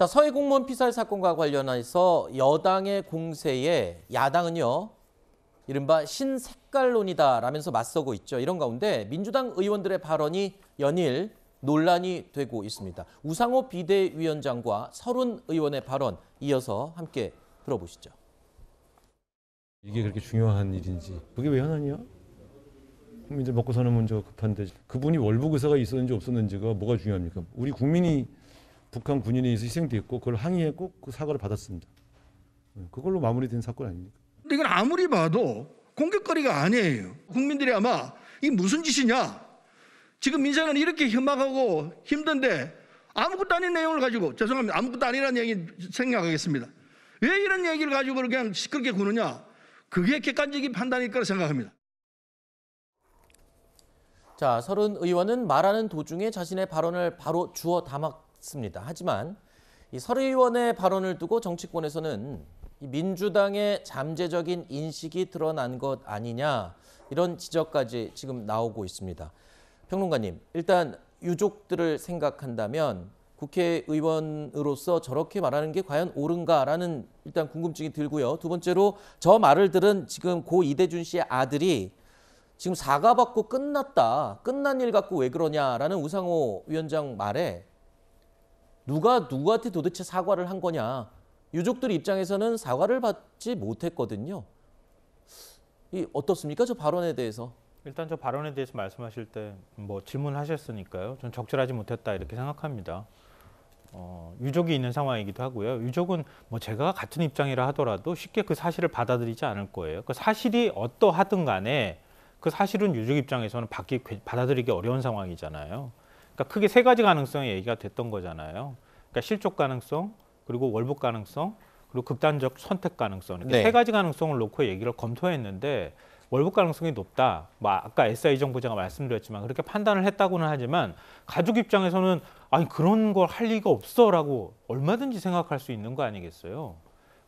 자, 서해 공무원 피살 사건과 관련해서 여당의 공세에 야당은요. 이른바 신색깔론이다라면서 맞서고 있죠. 이런 가운데 민주당 의원들의 발언이 연일 논란이 되고 있습니다. 우상호 비대위원장과 서른 의원의 발언 이어서 함께 들어보시죠. 이게 그렇게 중요한 일인지 그게 왜 하나냐? 국민들 먹고 사는 문제가 급한데 그분이 월북 의사가 있었는지 없었는지가 뭐가 중요합니까? 우리 국민이 북한 군인이 희생됐고 그걸 항의했고 그 사과를 받았습니다. 네, 그걸로 마무리된 사건 아닙니까? 이건 아무리 봐도 공격거리가 아니에요. 국민들이 아마 이 무슨 짓이냐? 지금 민생은 이렇게 협박하고 힘든데 아무것도 아닌 내용을 가지고 죄송합니다. 아무것도 아니라는 얘기 생각하겠습니다. 왜 이런 얘기를 가지고 그냥 시끄럽게 구느냐? 그게 객관적인 판단일 거라 생각합니다. 자, 서른 의원은 말하는 도중에 자신의 발언을 바로 주워 담았 같습니다. 하지만 이서 의원의 발언을 두고 정치권에서는 민주당의 잠재적인 인식이 드러난 것 아니냐 이런 지적까지 지금 나오고 있습니다. 평론가님, 일단 유족들을 생각한다면 국회의원으로서 저렇게 말하는 게 과연 옳은가라는 일단 궁금증이 들고요. 두 번째로 저 말을 들은 지금 고 이대준 씨의 아들이 지금 사과받고 끝났다. 끝난 일 갖고 왜 그러냐라는 우상호 위원장 말에 누가 누구한테 도대체 사과를 한 거냐. 유족들 입장에서는 사과를 받지 못했거든요. 이 어떻습니까? 저 발언에 대해서. 일단 저 발언에 대해서 말씀하실 때 뭐 질문하셨으니까요. 전 적절하지 못했다 이렇게 생각합니다. 어, 유족이 있는 상황이기도 하고요. 유족은 뭐 제가 같은 입장이라 하더라도 쉽게 그 사실을 받아들이지 않을 거예요. 그 사실이 어떠하든 간에 그 사실은 유족 입장에서는 받기, 받아들이기 어려운 상황이잖아요. 그러니까 크게 세 가지 가능성이 얘기가 됐던 거잖아요. 그러니까 실족 가능성, 그리고 월북 가능성, 그리고 극단적 선택 가능성 이렇게 네. 세 가지 가능성을 놓고 얘기를 검토했는데 월북 가능성이 높다. 뭐 아까 SI 정부장가 말씀드렸지만 그렇게 판단을 했다고는 하지만 가족 입장에서는 아니 그런 걸 할 리가 없어라고 얼마든지 생각할 수 있는 거 아니겠어요.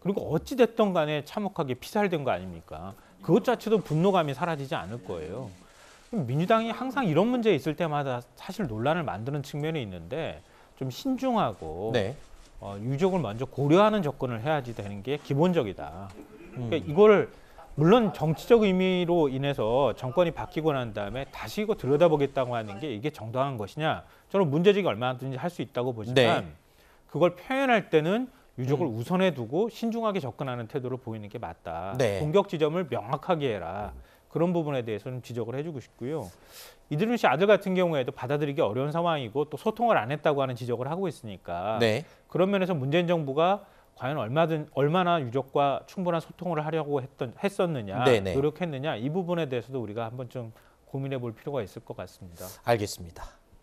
그리고 어찌 됐던 간에 참혹하게 피살된 거 아닙니까? 그것 자체도 분노감이 사라지지 않을 거예요. 민주당이 항상 이런 문제 있을 때마다 사실 논란을 만드는 측면이 있는데 좀 신중하고 네. 어, 유족을 먼저 고려하는 접근을 해야지 되는 게 기본적이다. 그러니까 음. 이걸 물론 정치적 의미로 인해서 정권이 바뀌고 난 다음에 다시 이거 들여다보겠다고 하는 게 이게 정당한 것이냐 저는 문제제기 얼마든지 할 수 있다고 보지만 네. 그걸 표현할 때는 유족을 음. 우선해 두고 신중하게 접근하는 태도를 보이는 게 맞다. 네. 공격 지점을 명확하게 해라. 음. 그런 부분에 대해서 는 지적을 해주고 싶고요. 이드림 씨 아들 같은 경우에도 받아들이기 어려운 상황이고 또 소통을 안 했다고 하는 지적을 하고 있으니까 네. 그런 면에서 문재인 정부가 과연 얼마든 얼마나 유족과 충분한 소통을 하려고 했던 했었느냐 네네. 네. 노력했느냐 이 부분에 대해서도 우리가 한번 좀 고민해 볼 필요가 있을 것 같습니다. 알겠습니다.